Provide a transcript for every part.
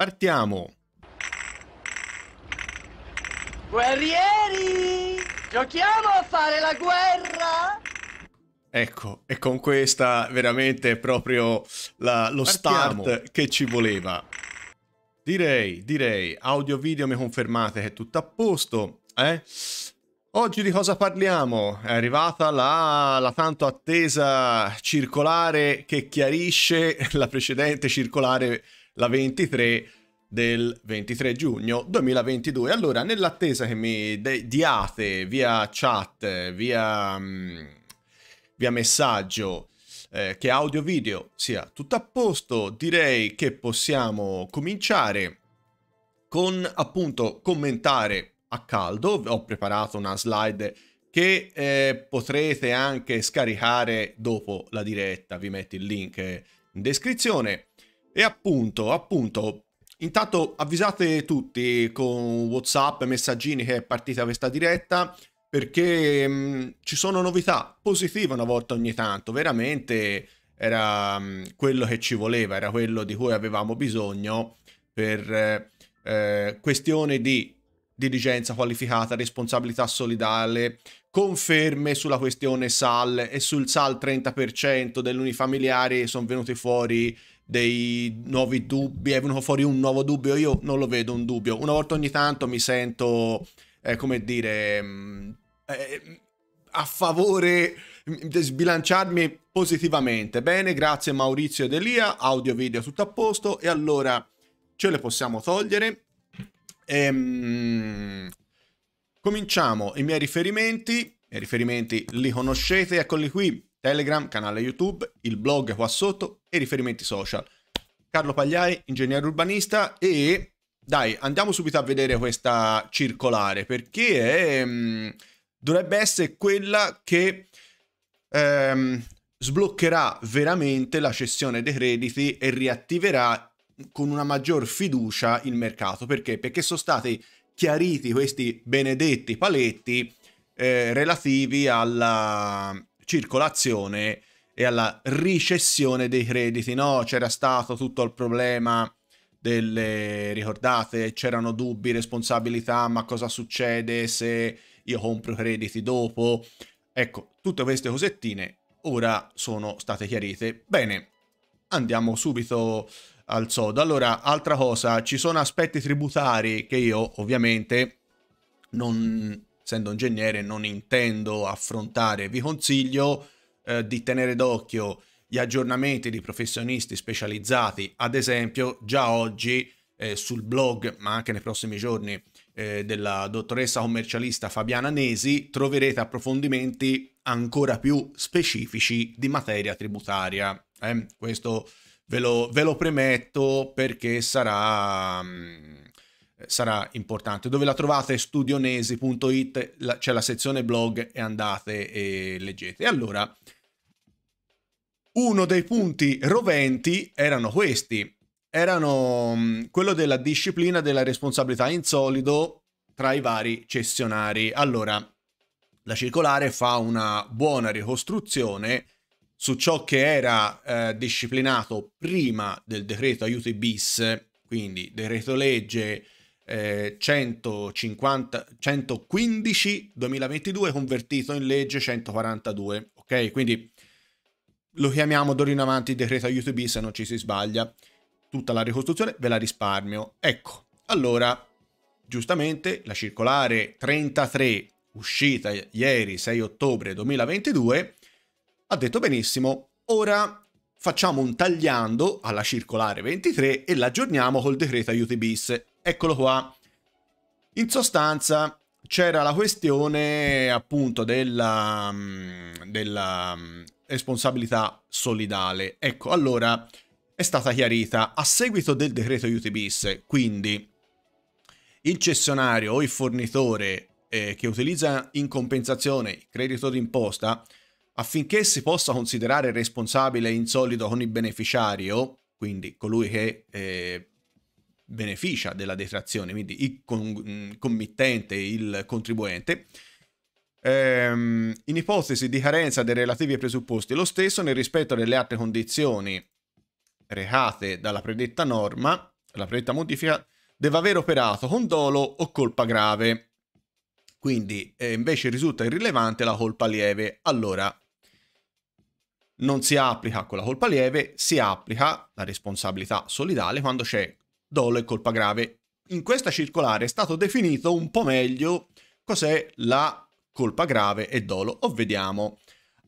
Partiamo. Guerrieri, giochiamo a fare la guerra? Ecco, e con questa veramente proprio la, lo Partiamo. start che ci voleva. Direi, direi, audio video mi confermate che è tutto a posto, eh? Oggi di cosa parliamo? È arrivata la, la, tanto attesa circolare che chiarisce la precedente circolare la 23 del 23 giugno 2022. Allora, nell'attesa che mi de- diate via chat, via, mm, via messaggio, eh, che audio video sia tutto a posto, direi che possiamo cominciare con appunto commentare a caldo. Ho preparato una slide che eh, potrete anche scaricare dopo la diretta, vi metto il link in descrizione. E appunto, appunto, intanto avvisate tutti con Whatsapp, messaggini che è partita questa diretta, perché mh, mm, ci sono novità positive una volta ogni tanto, veramente era mh, mm, quello che ci voleva, era quello di cui avevamo bisogno per eh, eh questione di dirigenza qualificata, responsabilità solidale, conferme sulla questione SAL e sul SAL 30% dell'unifamiliare sono venuti fuori dei nuovi dubbi, è venuto fuori un nuovo dubbio, io non lo vedo un dubbio. Una volta ogni tanto mi sento, eh, come dire, mm, eh, a favore di sbilanciarmi positivamente. Bene, grazie Maurizio ed Elia, audio video tutto a posto e allora ce le possiamo togliere. Ehm, cominciamo i miei riferimenti, i riferimenti li conoscete, eccoli qui. Telegram, canale YouTube, il blog qua sotto e riferimenti social. Carlo Pagliai, ingegnere urbanista e dai, andiamo subito a vedere questa circolare perché è, mm, dovrebbe essere quella che ehm, sbloccherà veramente la cessione dei crediti e riattiverà con una maggior fiducia il mercato. Perché? Perché sono stati chiariti questi benedetti paletti eh, relativi alla, circolazione e alla ricessione dei crediti, no? C'era stato tutto il problema delle, ricordate, c'erano dubbi, responsabilità, ma cosa succede se io compro crediti dopo? Ecco, tutte queste cosettine ora sono state chiarite. Bene, andiamo subito al sodo. Allora, altra cosa, ci sono aspetti tributari che io ovviamente non, essendo ingegnere non intendo affrontare. Vi consiglio eh, di tenere d'occhio gli aggiornamenti di professionisti specializzati, ad esempio già oggi eh, sul blog, ma anche nei prossimi giorni, eh, della dottoressa commercialista Fabiana Nesi, troverete approfondimenti ancora più specifici di materia tributaria. Eh, questo ve lo, ve lo, premetto perché sarà... Mh, mm, sarà importante. Dove la trovate? studionesi.it, la, c'è la sezione blog e andate e leggete. allora, uno dei punti roventi erano questi. Erano mm, quello della disciplina della responsabilità in solido tra i vari cessionari. Allora, la circolare fa una buona ricostruzione su ciò che era eh, disciplinato prima del decreto aiuti bis, quindi decreto legge 150, 115 2022 convertito in legge 142, ok? Quindi lo chiamiamo d'ora in avanti decreto aiuto bis se non ci si sbaglia. Tutta la ricostruzione ve la risparmio. Ecco, allora, giustamente la circolare 33 uscita ieri 6 ottobre 2022 ha detto benissimo, ora facciamo un tagliando alla circolare 23 e l'aggiorniamo col decreto aiuti bis Eccolo qua. In sostanza c'era la questione appunto della, mm, della mm, responsabilità solidale. Ecco, allora è stata chiarita a seguito del decreto aiuti quindi il cessionario o il fornitore eh, che utilizza in compensazione il credito d'imposta affinché si possa considerare responsabile in solido con il beneficiario, quindi colui che eh, beneficia della detrazione, quindi il mm, committente, il contribuente. Ehm, in ipotesi di carenza dei relativi presupposti, lo stesso nel rispetto delle altre condizioni recate dalla predetta norma, la predetta modifica, deve aver operato con dolo o colpa grave. Quindi eh, invece risulta irrilevante la colpa lieve. Allora non si applica con la colpa lieve, si applica la responsabilità solidale quando c'è dolo e colpa grave. In questa circolare è stato definito un po' meglio cos'è la colpa grave e dolo, o vediamo.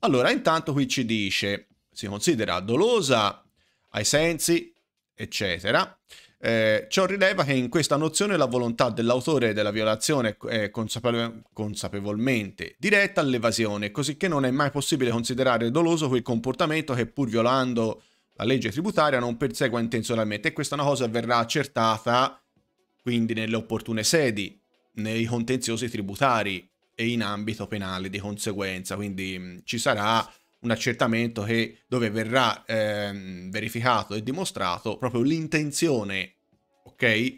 Allora, intanto qui ci dice, si considera dolosa ai sensi, eccetera. Eh, ciò rileva che in questa nozione la volontà dell'autore della violazione è consapevo consapevolmente diretta all'evasione, così che non è mai possibile considerare doloso quel comportamento che pur violando la legge tributaria non persegua intenzionalmente e questa è una cosa che verrà accertata quindi nelle opportune sedi, nei contenziosi tributari e in ambito penale di conseguenza, quindi mm, ci sarà un accertamento che, dove verrà ehm, verificato e dimostrato proprio l'intenzione, ok?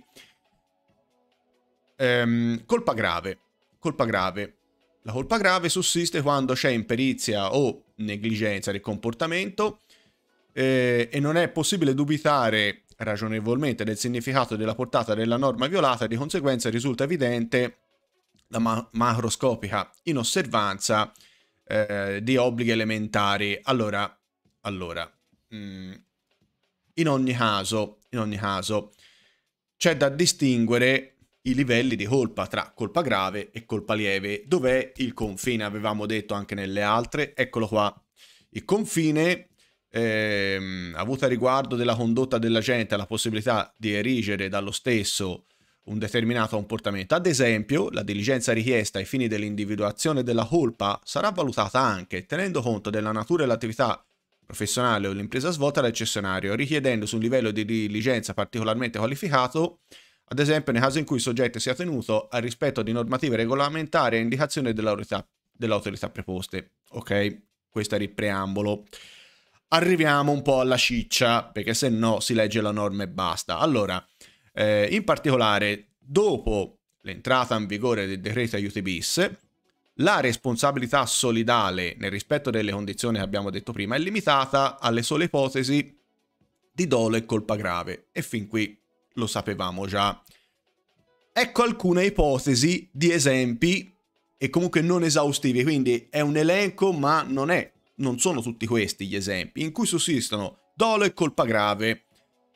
Ehm, colpa grave, colpa grave. La colpa grave sussiste quando c'è imperizia o negligenza del comportamento, eh, e non è possibile dubitare ragionevolmente del significato della portata della norma violata, di conseguenza risulta evidente la ma- macroscopica inosservanza eh, di obblighi elementari. Allora, allora mh, mm, in, ogni caso, in ogni caso, c'è da distinguere i livelli di colpa tra colpa grave e colpa lieve. Dov'è il confine? Avevamo detto anche nelle altre, eccolo qua. Il confine ehm, avuta riguardo della condotta dell'agente la possibilità di erigere dallo stesso un determinato comportamento. Ad esempio, la diligenza richiesta ai fini dell'individuazione della colpa sarà valutata anche tenendo conto della natura e dell'attività professionale o l'impresa svolta dal cessionario, richiedendo su un livello di diligenza particolarmente qualificato, ad esempio nel caso in cui il soggetto sia tenuto al rispetto di normative regolamentari e indicazioni dell'autorità, dell preposte. Ok, questo era il preambolo arriviamo un po' alla ciccia, perché se no si legge la norma e basta. Allora, eh, in particolare, dopo l'entrata in vigore del decreto aiuti bis, la responsabilità solidale nel rispetto delle condizioni che abbiamo detto prima è limitata alle sole ipotesi di dolo e colpa grave. E fin qui lo sapevamo già. Ecco alcune ipotesi di esempi e comunque non esaustivi, quindi è un elenco ma non è non sono tutti questi gli esempi, in cui sussistono dolo e colpa grave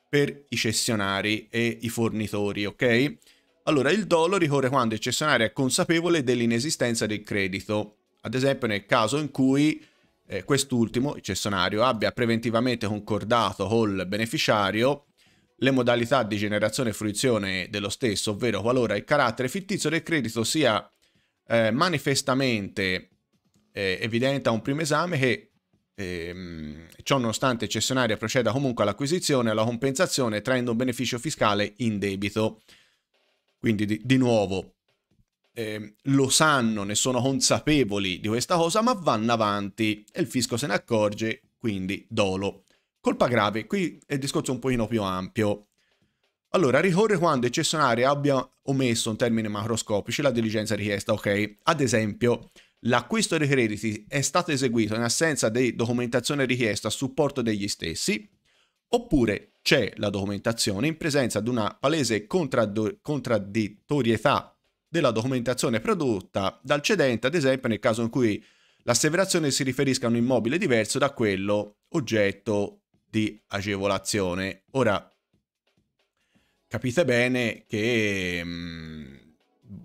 per i cessionari e i fornitori, ok? Allora, il dolo ricorre quando il cessionario è consapevole dell'inesistenza del credito, ad esempio nel caso in cui eh, quest'ultimo, il cessionario, abbia preventivamente concordato col beneficiario le modalità di generazione e fruizione dello stesso, ovvero qualora il carattere fittizio del credito sia eh, manifestamente eh, a un primo esame che ehm, ciò nonostante il cessionario proceda comunque all'acquisizione e alla compensazione traendo un beneficio fiscale in debito. Quindi di, di nuovo eh, lo sanno, ne sono consapevoli di questa cosa, ma vanno avanti e il fisco se ne accorge, quindi dolo. Colpa grave, qui è il discorso un pochino più ampio. Allora, ricorre quando il cessionario abbia omesso in termini macroscopici la diligenza richiesta, ok? Ad esempio, L'acquisto dei crediti è stato eseguito in assenza di documentazione richiesta a supporto degli stessi, oppure c'è la documentazione in presenza di una palese contraddittorietà della documentazione prodotta dal cedente, ad esempio nel caso in cui l'asseverazione si riferisca a un immobile diverso da quello oggetto di agevolazione. Ora, capite bene che mm,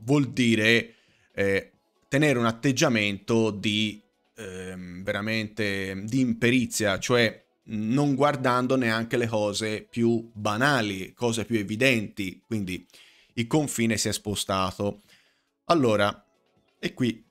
vuol dire eh, tenere un atteggiamento di ehm, veramente di imperizia, cioè non guardando neanche le cose più banali, cose più evidenti, quindi il confine si è spostato. Allora, e qui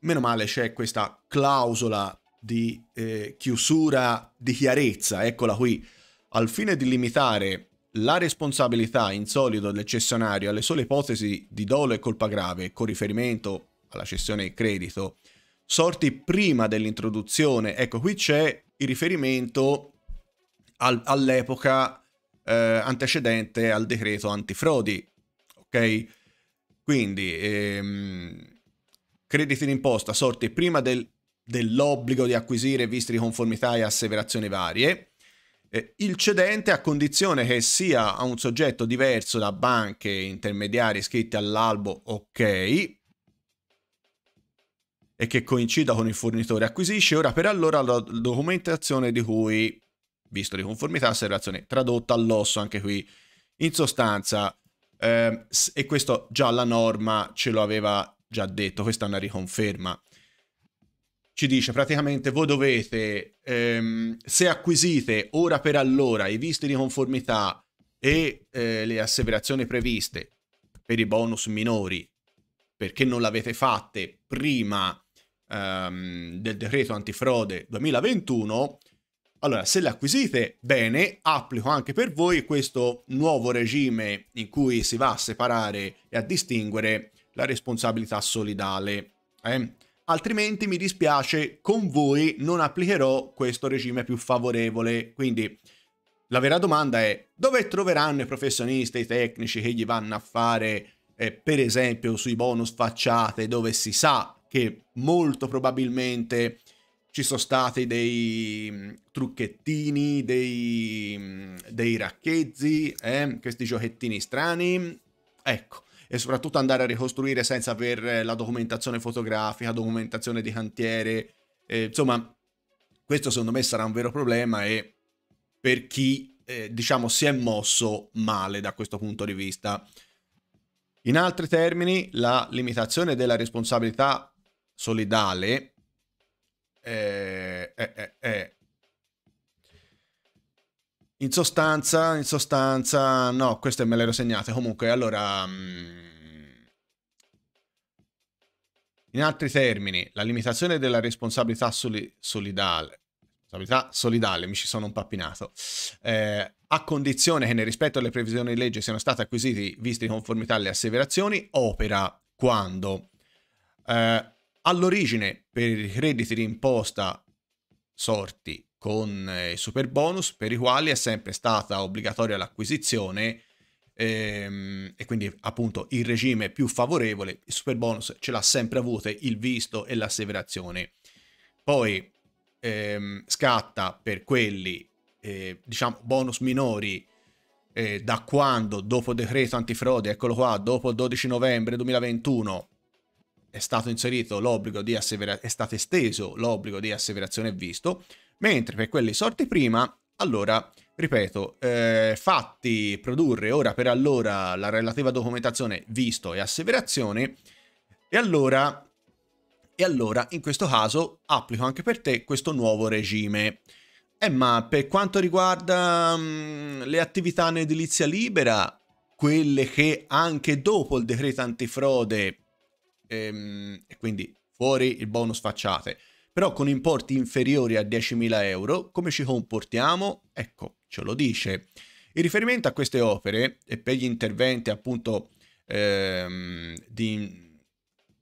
meno male c'è questa clausola di eh, chiusura di chiarezza, eccola qui, al fine di limitare la responsabilità in solido del cessionario alle sole ipotesi di dolo e colpa grave con riferimento alla cessione di credito, sorti prima dell'introduzione. Ecco, qui c'è il riferimento al, all'epoca eh, antecedente al decreto antifrodi, ok? Quindi ehm, crediti d'imposta sorti prima del, dell'obbligo di acquisire visti di conformità e asseverazioni varie. Eh, il cedente a condizione che sia a un soggetto diverso da banche intermediari iscritti all'albo, ok, e che coincida con il fornitore acquisisce ora per allora la documentazione di cui, visto di conformità, se relazione tradotta all'osso anche qui. In sostanza, eh, e questo già la norma ce lo aveva già detto, questa è una riconferma. Ci dice praticamente voi dovete, ehm, se acquisite ora per allora i visti di conformità e eh, le asseverazioni previste per i bonus minori perché non l'avete fatte prima um, del decreto antifrode 2021, allora se le acquisite bene, applico anche per voi questo nuovo regime in cui si va a separare e a distinguere la responsabilità solidale. Eh? Altrimenti mi dispiace, con voi non applicherò questo regime più favorevole. Quindi la vera domanda è dove troveranno i professionisti, i tecnici che gli vanno a fare, eh, per esempio, sui bonus facciate, dove si sa che molto probabilmente ci sono stati dei mm, trucchettini, dei, mm, dei racchezzi, eh? questi giochettini strani. Ecco, e soprattutto andare a ricostruire senza avere eh, la documentazione fotografica, documentazione di cantiere. Eh, insomma, questo secondo me sarà un vero problema e per chi, eh, diciamo, si è mosso male da questo punto di vista. In altri termini, la limitazione della responsabilità solidale eh, eh, eh, eh, in sostanza, in sostanza, no, queste me le ero segnate. Comunque, allora, mm, in altri termini, la limitazione della responsabilità soli solidale, responsabilità solidale, mi ci sono un pappinato, eh, a condizione che nel rispetto alle previsioni di legge siano stati acquisiti visti in conformità alle asseverazioni, opera quando... Eh, All'origine per i crediti d'imposta sorti con eh, il super bonus, per i quali è sempre stata obbligatoria l'acquisizione ehm, e quindi appunto il regime più favorevole, il super bonus ce l'ha sempre avuto il visto e l'asseverazione. Poi ehm, scatta per quelli, eh, diciamo, bonus minori eh, da quando, dopo decreto antifrode, eccolo qua, dopo il 12 novembre 2021, è stato inserito l'obbligo di asseverazione, è stato esteso l'obbligo di asseverazione visto, mentre per quelli sorti prima, allora, ripeto, eh, fatti produrre ora per allora la relativa documentazione visto e asseverazione, e allora, e allora in questo caso applico anche per te questo nuovo regime. Eh, ma per quanto riguarda mh, mm, le attività in edilizia libera, quelle che anche dopo il decreto antifrode Ehm, e, quindi fuori il bonus facciate. Però con importi inferiori a 10.000 euro, come ci comportiamo? Ecco, ce lo dice. In riferimento a queste opere e per gli interventi appunto ehm, di,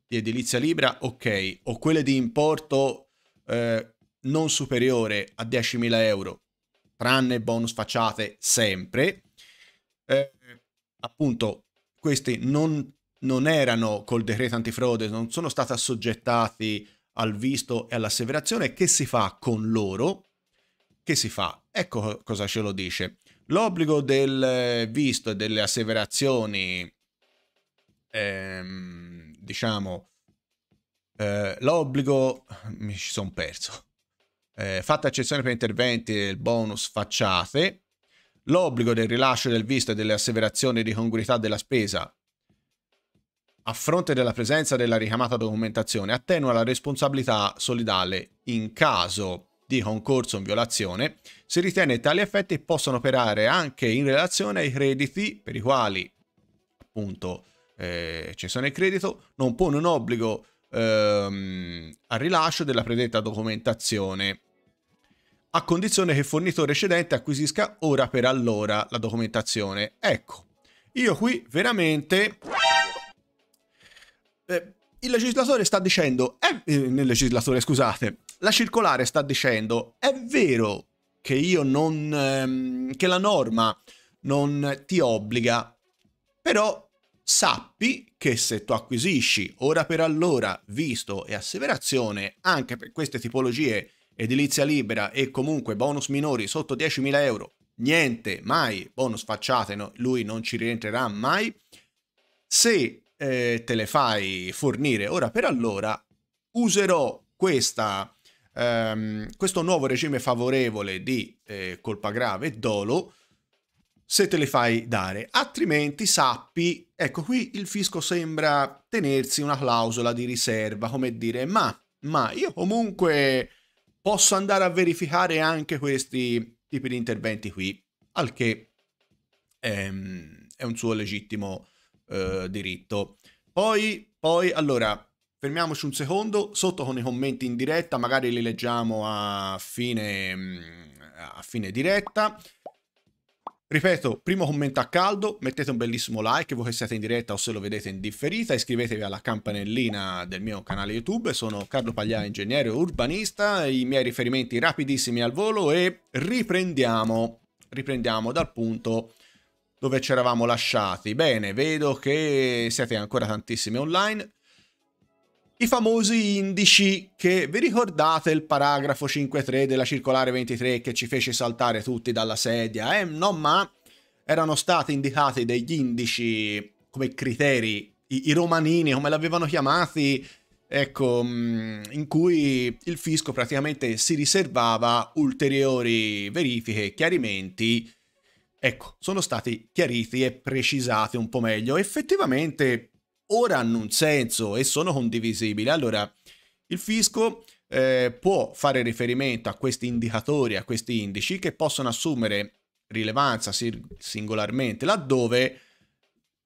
di, edilizia libera, ok, o quelle di importo eh, non superiore a 10.000 euro, tranne bonus facciate sempre, eh, appunto questi non non erano col decreto antifrode, non sono stati assoggettati al visto e all'asseverazione. Che si fa con loro? Che si fa? Ecco cosa ce lo dice. L'obbligo del visto e delle asseverazioni, ehm, diciamo, eh, l'obbligo, mi ci sono perso, eh, fatta eccezione per interventi e bonus facciate, l'obbligo del rilascio del visto e delle asseverazioni di congruità della spesa a fronte della presenza della richiamata documentazione, attenua la responsabilità solidale in caso di concorso in violazione, si ritiene tali effetti possano operare anche in relazione ai crediti per i quali appunto eh, cessione il credito non pone un obbligo ehm, al rilascio della predetta documentazione a condizione che il fornitore cedente acquisisca ora per allora la documentazione. Ecco, io qui veramente eh, il legislatore sta dicendo, eh, eh, nel legislatore scusate, la circolare sta dicendo, è vero che io non, ehm, che la norma non ti obbliga, però sappi che se tu acquisisci ora per allora visto e asseverazione anche per queste tipologie edilizia libera e comunque bonus minori sotto 10.000 euro, niente, mai, bonus facciate, no, lui non ci rientrerà mai, se eh, te le fai fornire. Ora per allora userò questa, ehm, questo nuovo regime favorevole di eh, colpa grave e dolo se te le fai dare, altrimenti sappi, ecco qui il fisco sembra tenersi una clausola di riserva, come dire, ma, ma io comunque posso andare a verificare anche questi tipi di interventi qui, al che ehm, è un suo legittimo eh, diritto. Poi, poi, allora, fermiamoci un secondo, sotto con i commenti in diretta, magari li leggiamo a fine, mm, a fine diretta. Ripeto, primo commento a caldo, mettete un bellissimo like voi che siete in diretta o se lo vedete in differita, iscrivetevi alla campanellina del mio canale YouTube, sono Carlo Paglia, ingegnere urbanista, i miei riferimenti rapidissimi al volo e riprendiamo, riprendiamo dal punto dove ci eravamo lasciati. Bene, vedo che siete ancora tantissimi online. I famosi indici che vi ricordate il paragrafo 5.3 della circolare 23 che ci fece saltare tutti dalla sedia? Eh no, ma erano stati indicati degli indici come criteri, i, i romanini come l'avevano chiamati, ecco, mm, in cui il fisco praticamente si riservava ulteriori verifiche e chiarimenti Ecco, sono stati chiariti e precisati un po' meglio. Effettivamente ora hanno un senso e sono condivisibili. Allora, il fisco eh, può fare riferimento a questi indicatori, a questi indici che possono assumere rilevanza singolarmente laddove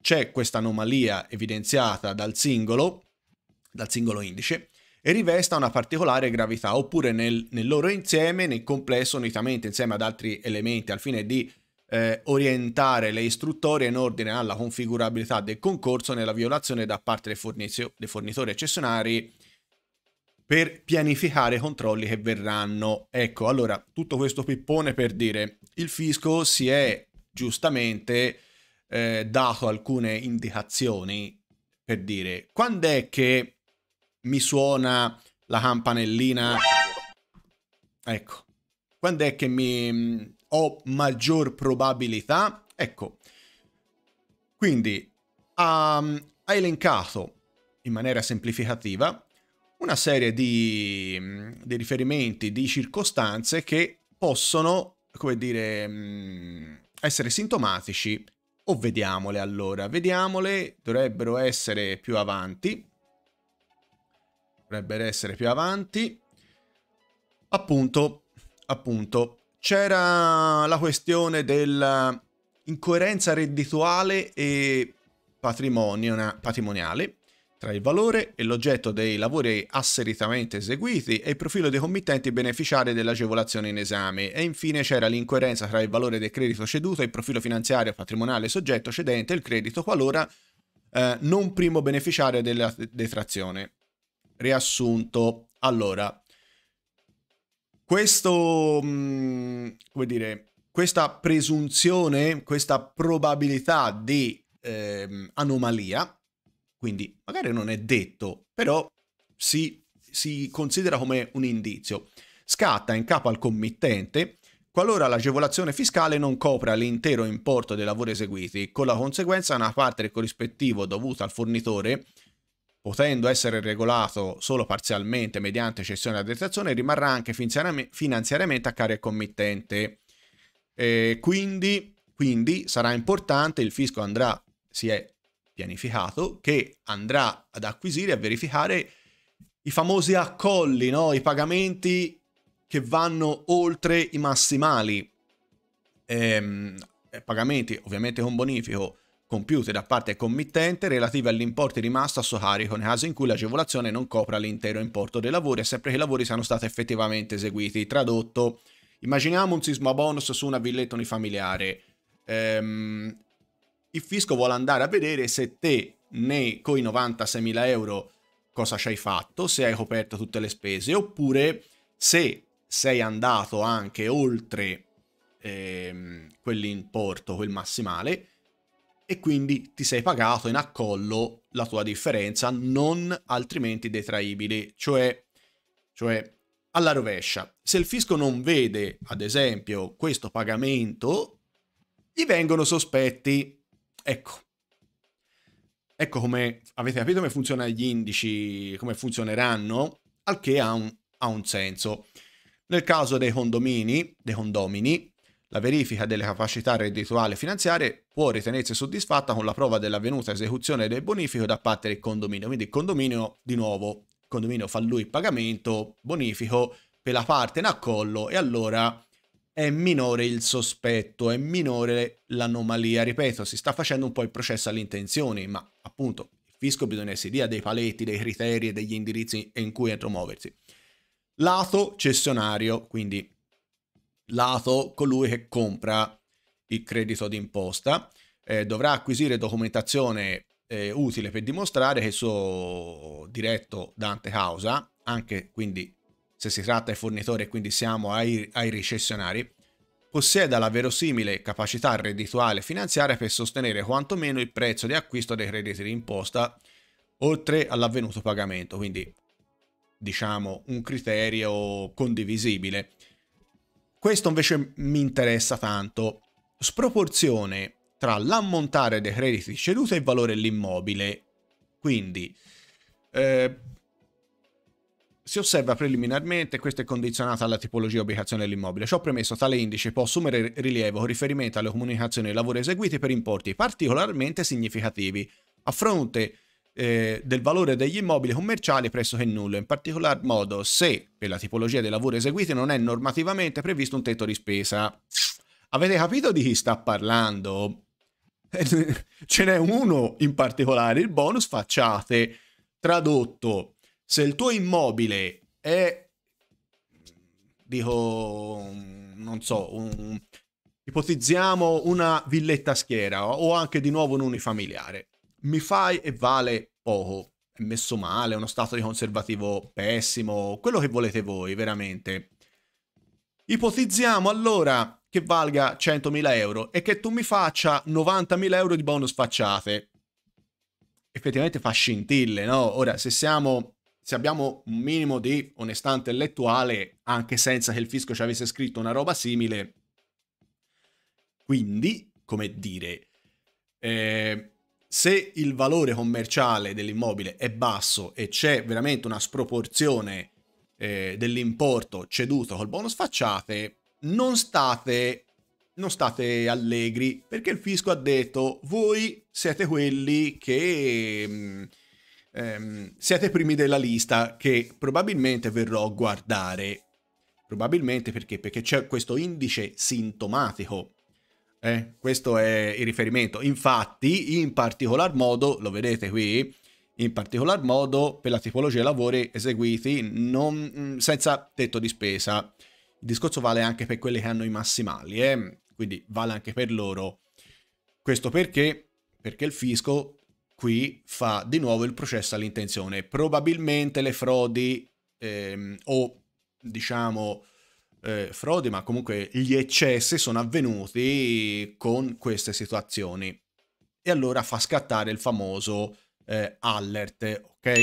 c'è questa anomalia evidenziata dal singolo, dal singolo indice e rivesta una particolare gravità oppure nel, nel loro insieme, nel complesso, unitamente insieme ad altri elementi al fine di eh, orientare le istruttorie in ordine alla configurabilità del concorso nella violazione da parte dei, fornizio- dei fornitori accessionari per pianificare i controlli che verranno. Ecco, allora, tutto questo pippone per dire il fisco si è giustamente eh, dato alcune indicazioni per dire quando è che mi suona la campanellina ecco quando è che mi ho maggior probabilità. Ecco, quindi ha, ehm, ha elencato in maniera semplificativa una serie di, mm, di, riferimenti, di circostanze che possono, come dire, mm, essere sintomatici o vediamole allora. Vediamole, dovrebbero essere più avanti. Dovrebbero essere più avanti. Appunto, appunto, c'era la questione dell'incoerenza eh, reddituale e patrimoniale tra il valore e l'oggetto dei lavori asseritamente eseguiti e il profilo dei committenti beneficiari dell'agevolazione in esame e infine c'era l'incoerenza tra il valore del credito ceduto e il profilo finanziario patrimoniale soggetto cedente il credito qualora eh, non primo beneficiario della detrazione. Riassunto. Allora, questo, mm, come dire, questa presunzione, questa probabilità di eh, anomalia, quindi magari non è detto, però si, si considera come un indizio, scatta in capo al committente qualora l'agevolazione fiscale non copra l'intero importo dei lavori eseguiti, con la conseguenza una parte del corrispettivo dovuta al fornitore potendo essere regolato solo parzialmente mediante cessione e detrazione, rimarrà anche finanziariamente a carico committente. E quindi, quindi sarà importante, il fisco andrà, si è pianificato, che andrà ad acquisire, a verificare i famosi accolli, no? i pagamenti che vanno oltre i massimali, ehm, pagamenti ovviamente con bonifico, compiute da parte committente relative all'importo rimasto a suo carico nel caso in cui l'agevolazione non copra l'intero importo dei lavori e sempre che i lavori siano stati effettivamente eseguiti. Tradotto, immaginiamo un sisma bonus su una villetta unifamiliare. Ehm, il fisco vuole andare a vedere se te, nei, coi 96.000 euro, cosa ci hai fatto, se hai coperto tutte le spese, oppure se sei andato anche oltre ehm, quell'importo, quel massimale, e quindi ti sei pagato in accollo la tua differenza non altrimenti detraibile, cioè, cioè alla rovescia. Se il fisco non vede, ad esempio, questo pagamento, gli vengono sospetti. Ecco. Ecco come avete capito come funzionano gli indici, come funzioneranno, al che ha un, ha un senso. Nel caso dei condomini, dei condomini, la verifica delle capacità reddituali finanziarie può ritenersi soddisfatta con la prova dell'avvenuta esecuzione del bonifico da parte del condominio. Quindi il condominio, di nuovo, il condominio fa lui il pagamento, bonifico per la parte in accollo e allora è minore il sospetto, è minore l'anomalia. Ripeto, si sta facendo un po' il processo alle intenzioni, ma appunto il fisco bisogna si dia dei paletti, dei criteri e degli indirizzi in cui entro muoversi. Lato cessionario, quindi lato colui che compra il credito d'imposta eh, dovrà acquisire documentazione eh, utile per dimostrare che il suo diretto d'ante causa, anche quindi se si tratta di fornitore quindi siamo ai, ai recessionari, possieda la verosimile capacità reddituale finanziaria per sostenere quantomeno il prezzo di acquisto dei crediti d'imposta oltre all'avvenuto pagamento, quindi diciamo un criterio condivisibile. Questo invece mi interessa tanto. Sproporzione tra l'ammontare dei crediti ceduti e il valore dell'immobile. Quindi eh, si osserva preliminarmente, questo è condizionato alla tipologia e ubicazione dell'immobile. Ciò premesso, tale indice può assumere rilievo con riferimento alle comunicazioni di lavori eseguiti per importi particolarmente significativi. A fronte eh, del valore degli immobili commerciali pressoché nullo, in particolar modo se per la tipologia dei lavori eseguiti non è normativamente previsto un tetto di spesa. Avete capito di chi sta parlando? Ce n'è uno in particolare, il bonus facciate. Tradotto, se il tuo immobile è, dico, non so, un, ipotizziamo una villetta schiera o anche di nuovo un unifamiliare, mi fai e vale poco, è messo male, è uno stato di conservativo pessimo, quello che volete voi, veramente. Ipotizziamo allora che valga 100.000 euro e che tu mi faccia 90.000 euro di bonus facciate. Effettivamente fa scintille, no? Ora, se siamo se abbiamo un minimo di onestà intellettuale, anche senza che il fisco ci avesse scritto una roba simile. Quindi, come dire, eh, se il valore commerciale dell'immobile è basso e c'è veramente una sproporzione eh, dell'importo ceduto col bonus facciate, non state, non state allegri perché il fisco ha detto voi siete quelli che mm, ehm, siete primi della lista che probabilmente verrò a guardare. Probabilmente perché? Perché c'è questo indice sintomatico eh, questo è il riferimento. Infatti, in particolar modo, lo vedete qui, in particolar modo per la tipologia di lavori eseguiti non, mm, senza tetto di spesa. Il discorso vale anche per quelli che hanno i massimali, eh? quindi vale anche per loro. Questo perché? Perché il fisco qui fa di nuovo il processo all'intenzione. Probabilmente le frodi ehm, o diciamo eh, frodi, ma comunque gli eccessi sono avvenuti con queste situazioni. E allora fa scattare il famoso eh, alert, ok?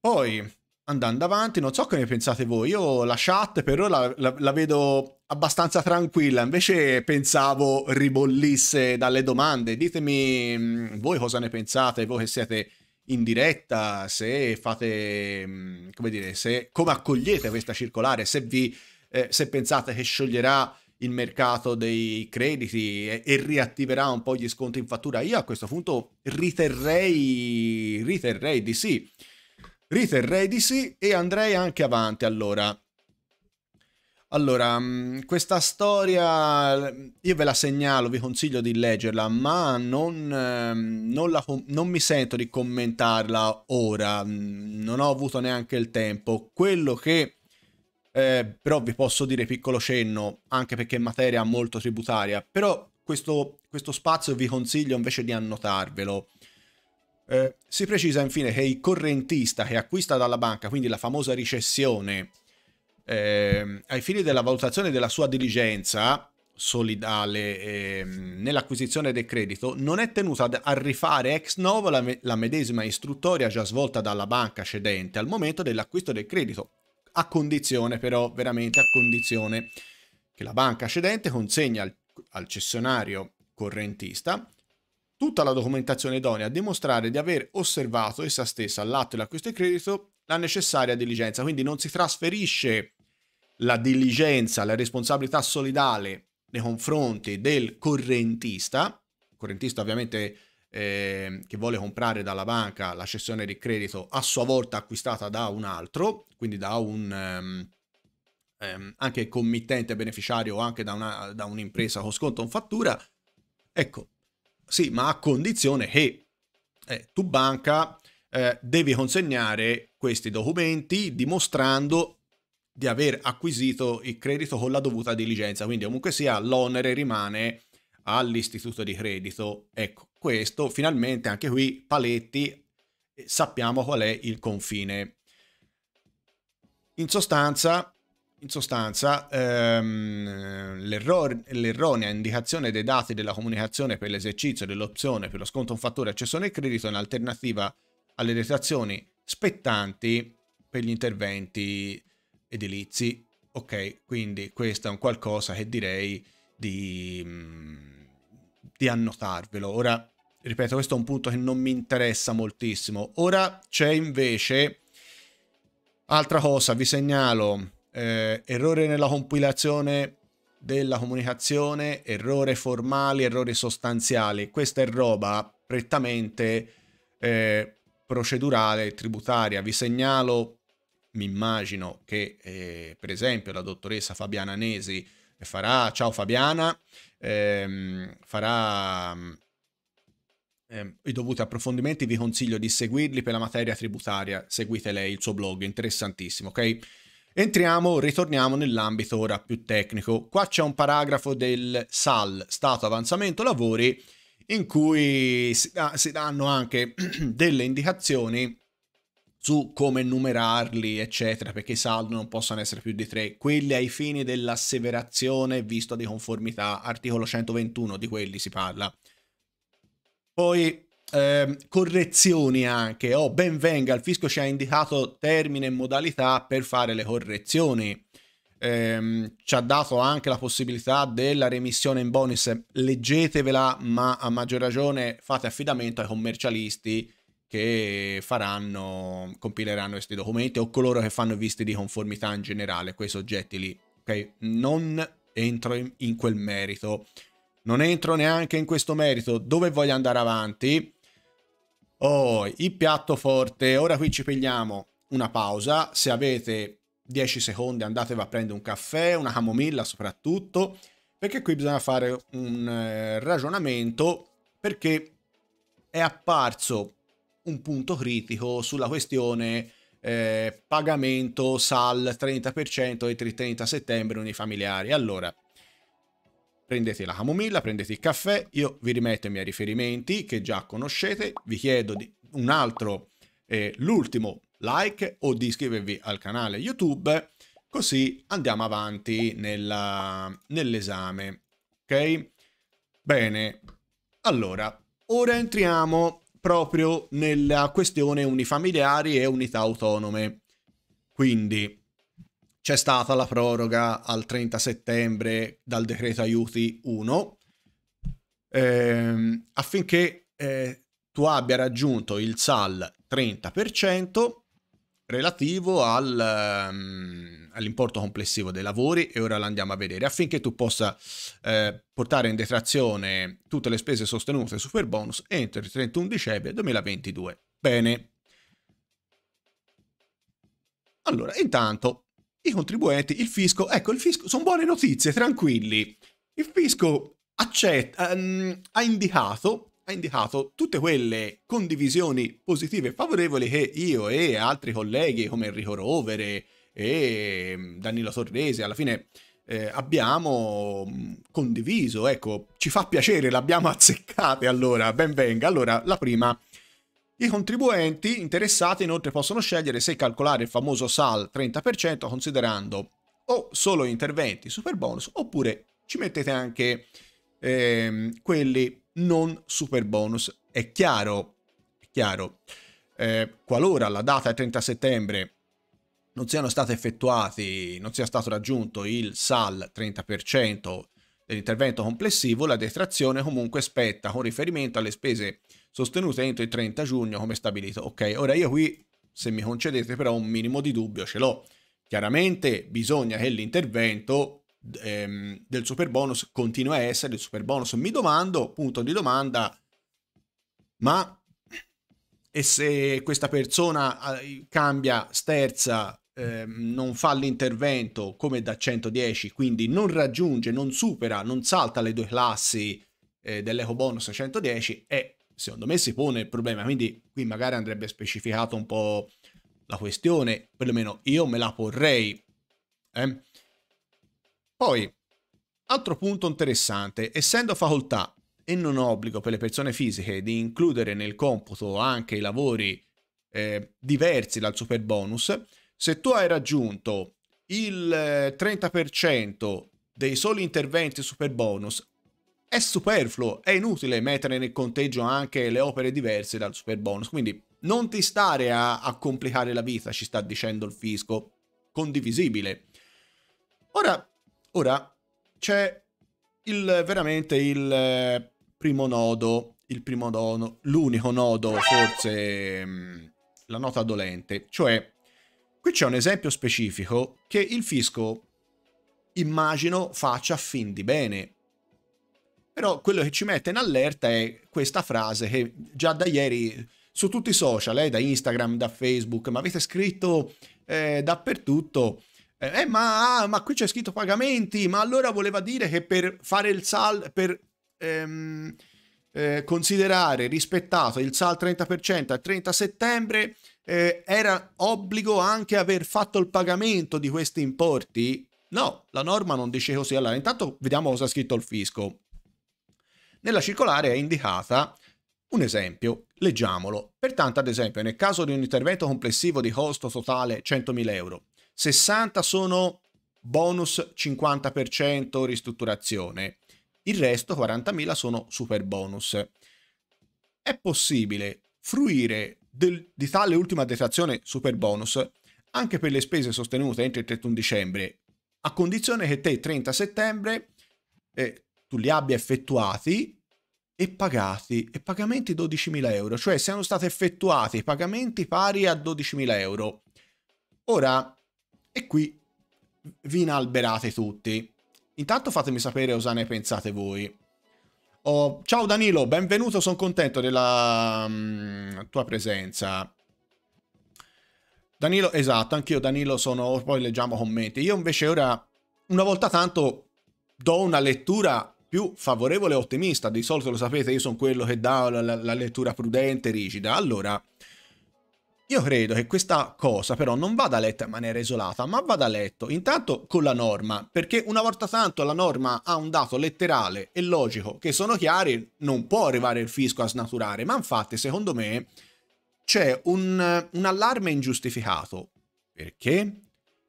Poi, andando avanti, non so che ne pensate voi, io la chat per ora la, la, la vedo abbastanza tranquilla, invece pensavo ribollisse dalle domande. Ditemi mm, voi cosa ne pensate, voi che siete in diretta, se fate, mm, come dire, se, come accogliete questa circolare, se, vi, eh, se pensate che scioglierà il mercato dei crediti e, e, riattiverà un po' gli sconti in fattura, io a questo punto riterrei, riterrei di sì. Riterrei di sì e andrei anche avanti allora. Allora, mm, questa storia io ve la segnalo, vi consiglio di leggerla, ma non, ehm, non, la, non, mi sento di commentarla ora, mm, non ho avuto neanche il tempo. Quello che eh, però vi posso dire piccolo cenno, anche perché è materia molto tributaria, però questo, questo spazio vi consiglio invece di annotarvelo. Eh, si precisa infine che il correntista che acquista dalla banca, quindi la famosa recessione, eh, ai fini della valutazione della sua diligenza solidale ah, eh, nell'acquisizione del credito, non è tenuta a rifare ex novo la, me la medesima istruttoria già svolta dalla banca cedente al momento dell'acquisto del credito, a condizione però, veramente a condizione che la banca cedente consegna al, al cessionario correntista tutta la documentazione idonea a dimostrare di aver osservato essa stessa all'atto dell'acquisto di credito la necessaria diligenza. Quindi non si trasferisce la diligenza, la responsabilità solidale nei confronti del correntista, correntista ovviamente eh, che vuole comprare dalla banca la cessione di credito a sua volta acquistata da un altro, quindi da un ehm, ehm, anche committente beneficiario o anche da, una, da un'impresa con sconto in fattura, ecco, sì, ma a condizione che eh, tu banca eh, devi consegnare questi documenti dimostrando di aver acquisito il credito con la dovuta diligenza, quindi comunque sia l'onere rimane all'istituto di credito. Ecco, questo finalmente anche qui paletti eh, sappiamo qual è il confine. In sostanza, in sostanza ehm, l'erronea indicazione dei dati della comunicazione per l'esercizio dell'opzione per lo sconto un fattore accesso nel credito è un'alternativa alle detrazioni spettanti per gli interventi edilizi. Ok, quindi questo è un qualcosa che direi di, mm, di annotarvelo. Ora, ripeto, questo è un punto che non mi interessa moltissimo. Ora c'è invece, altra cosa, vi segnalo, eh, errore nella compilazione della comunicazione, errori formali, errori sostanziali. Questa è roba prettamente eh, procedurale tributaria. Vi segnalo, mi immagino, che eh, per esempio la dottoressa Fabiana Nesi farà, ciao Fabiana, ehm, farà ehm, i dovuti approfondimenti, vi consiglio di seguirli per la materia tributaria, seguite lei, il suo blog, interessantissimo, ok? Entriamo, ritorniamo nell'ambito ora più tecnico. Qua c'è un paragrafo del SAL, Stato Avanzamento Lavori, in cui si, da, si danno anche delle indicazioni su come numerarli, eccetera, perché i saldi non possono essere più di tre. Quelli ai fini dell'asseverazione visto di conformità, articolo 121 di quelli si parla. Poi eh, correzioni anche, o oh, ben venga, il fisco ci ha indicato termine e modalità per fare le correzioni ehm, ci ha dato anche la possibilità della remissione in bonus. Leggetevela, ma a maggior ragione fate affidamento ai commercialisti che faranno, compileranno questi documenti o coloro che fanno visti di conformità in generale, quei soggetti lì. Ok, non entro in, in quel merito. Non entro neanche in questo merito. Dove voglio andare avanti? Oh, il piatto forte. Ora qui ci pigliamo una pausa. Se avete 10 secondi andatevi a prendere un caffè, una camomilla soprattutto, perché qui bisogna fare un eh, ragionamento perché è apparso un punto critico sulla questione eh, pagamento SAL 30% entro il 30 settembre familiari. Allora, prendete la camomilla, prendete il caffè, io vi rimetto i miei riferimenti che già conoscete, vi chiedo di un altro eh, l'ultimo like o di iscrivervi al canale YouTube, così andiamo avanti nell'esame. ok? Bene, allora, ora entriamo proprio nella questione unifamiliari e unità autonome. Quindi c'è stata la proroga al 30 settembre dal decreto aiuti 1 ehm, affinché eh, tu abbia raggiunto il SAL 30% relativo al, um, all'importo complessivo dei lavori e ora lo andiamo a vedere affinché tu possa eh, portare in detrazione tutte le spese sostenute super bonus entro il 31 dicembre 2022. Bene. Allora, intanto i contribuenti, il fisco, ecco il fisco, sono buone notizie, tranquilli. Il fisco accetta, um, ha indicato indicato tutte quelle condivisioni positive e favorevoli che io e altri colleghi come Enrico Rovere e mm, Danilo Torresi alla fine eh, abbiamo mm, condiviso, ecco, ci fa piacere, l'abbiamo azzeccate allora, ben venga. Allora, la prima, i contribuenti interessati inoltre possono scegliere se calcolare il famoso SAL 30% considerando o solo interventi super bonus oppure ci mettete anche ehm, quelli non super bonus. È chiaro, è chiaro, eh, qualora la data 30 settembre non siano stati effettuati, non sia stato raggiunto il SAL 30% dell'intervento complessivo, la detrazione comunque spetta con riferimento alle spese sostenute entro il 30 giugno come stabilito. Ok, ora io qui, se mi concedete però un minimo di dubbio, ce l'ho. Chiaramente bisogna che l'intervento ehm, del super bonus continua a essere il super bonus. Mi domando, punto di domanda, ma e se questa persona ah, cambia, sterza, ehm, non fa l'intervento come da 110, quindi non raggiunge, non supera, non salta le due classi eh, dell'eco bonus 110, e secondo me si pone il problema. Quindi qui magari andrebbe specificato un po' la questione, perlomeno io me la porrei. Eh? Poi, altro punto interessante, essendo facoltà e non obbligo per le persone fisiche di includere nel computo anche i lavori eh, diversi dal super bonus, se tu hai raggiunto il 30% eh, dei soli interventi super bonus, è superfluo, è inutile mettere nel conteggio anche le opere diverse dal super bonus, quindi non ti stare a, a complicare la vita, ci sta dicendo il fisco, condivisibile. Ora, Ora, c'è il, veramente il eh, primo nodo, il primo nodo, l'unico nodo, forse mm, la nota dolente, cioè qui c'è un esempio specifico che il fisco immagino faccia fin di bene. Però quello che ci mette in allerta è questa frase che già da ieri su tutti i social, eh, da Instagram, da Facebook, ma avete scritto eh, dappertutto eh, eh, ma, ah, ma, qui c'è scritto pagamenti, ma allora voleva dire che per fare il sal, per ehm, eh, considerare rispettato il sal 30% al 30 settembre, eh, era obbligo anche aver fatto il pagamento di questi importi? No, la norma non dice così. Allora, intanto vediamo cosa ha scritto il fisco. Nella circolare è indicata un esempio, leggiamolo. Pertanto, ad esempio, nel caso di un intervento complessivo di costo totale 100.000 euro, 60 sono bonus 50% ristrutturazione, il resto 40.000 sono super bonus. È possibile fruire del, di tale ultima detrazione super bonus anche per le spese sostenute entro il 31 dicembre, a condizione che te 30 settembre eh, tu li abbia effettuati e pagati, e pagamenti 12.000 euro, cioè siano stati effettuati pagamenti pari a 12.000 euro. Ora, e qui vi inalberate tutti. Intanto fatemi sapere cosa ne pensate voi. Oh, ciao Danilo, benvenuto, sono contento della mh, mm, tua presenza. Danilo, esatto, anch'io Danilo sono, poi leggiamo commenti. Io invece ora, una volta tanto, do una lettura più favorevole e ottimista. Di solito lo sapete, io sono quello che dà la, la lettura prudente, e rigida. Allora, io credo che questa cosa però non vada letta in maniera isolata, ma vada letto intanto con la norma, perché una volta tanto la norma ha un dato letterale e logico che sono chiari, non può arrivare il fisco a snaturare, ma infatti secondo me c'è un, un allarme ingiustificato. Perché?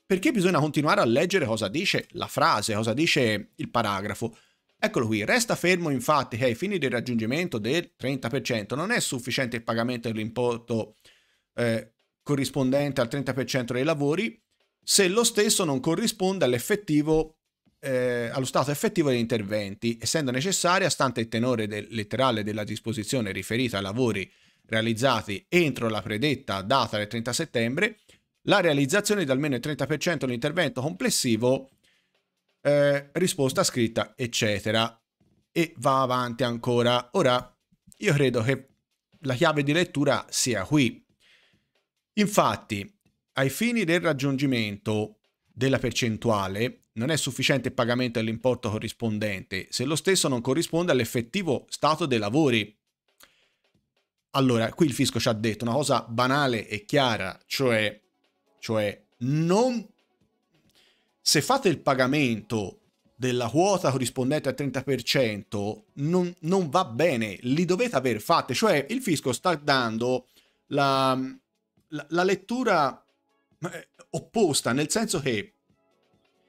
Perché bisogna continuare a leggere cosa dice la frase, cosa dice il paragrafo. Eccolo qui, resta fermo infatti che ai fini del raggiungimento del 30% non è sufficiente il pagamento dell'importo eh, corrispondente al 30% dei lavori se lo stesso non corrisponde all'effettivo eh, allo stato effettivo degli interventi, essendo necessaria, stante il tenore del, letterale della disposizione riferita a lavori realizzati entro la predetta data del 30 settembre, la realizzazione di almeno il 30% dell'intervento complessivo, eh, risposta scritta, eccetera. E va avanti ancora. Ora, io credo che la chiave di lettura sia qui. Infatti, ai fini del raggiungimento della percentuale, non è sufficiente il pagamento dell'importo corrispondente se lo stesso non corrisponde all'effettivo stato dei lavori. Allora, qui il fisco ci ha detto una cosa banale e chiara, cioè, cioè non... se fate il pagamento della quota corrispondente al 30% non, non va bene, li dovete aver fatte, cioè il fisco sta dando la, la, la lettura eh, opposta, nel senso che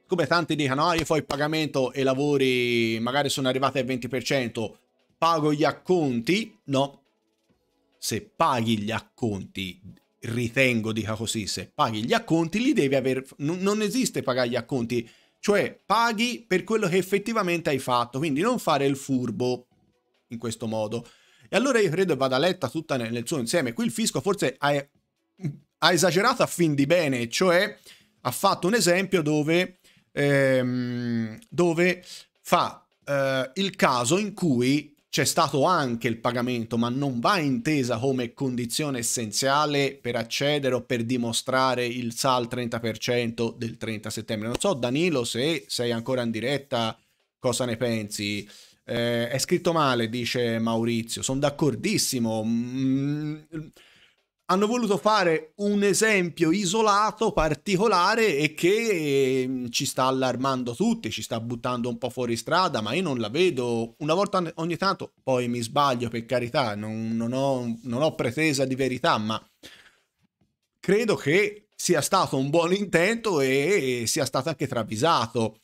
come tanti dicono, ah, io fai il pagamento e lavori, magari sono arrivati al 20%, pago gli acconti, no. Se paghi gli acconti, ritengo dica così, se paghi gli acconti li devi aver... non, non esiste pagare gli acconti, cioè paghi per quello che effettivamente hai fatto, quindi non fare il furbo in questo modo. E allora io credo vada letta tutta nel, nel suo insieme, qui il fisco forse ha ha esagerato a fin di bene, cioè ha fatto un esempio dove, ehm, dove fa eh, il caso in cui c'è stato anche il pagamento, ma non va intesa come condizione essenziale per accedere o per dimostrare il SAL 30% del 30 settembre. Non so, Danilo, se sei ancora in diretta, cosa ne pensi? Eh, è scritto male, dice Maurizio. Sono d'accordissimo. Mm, mm hanno voluto fare un esempio isolato, particolare e che ehm, ci sta allarmando tutti, ci sta buttando un po' fuori strada, ma io non la vedo una volta ogni tanto, poi mi sbaglio per carità, non, non, ho, non ho pretesa di verità, ma credo che sia stato un buon intento e sia stato anche travisato.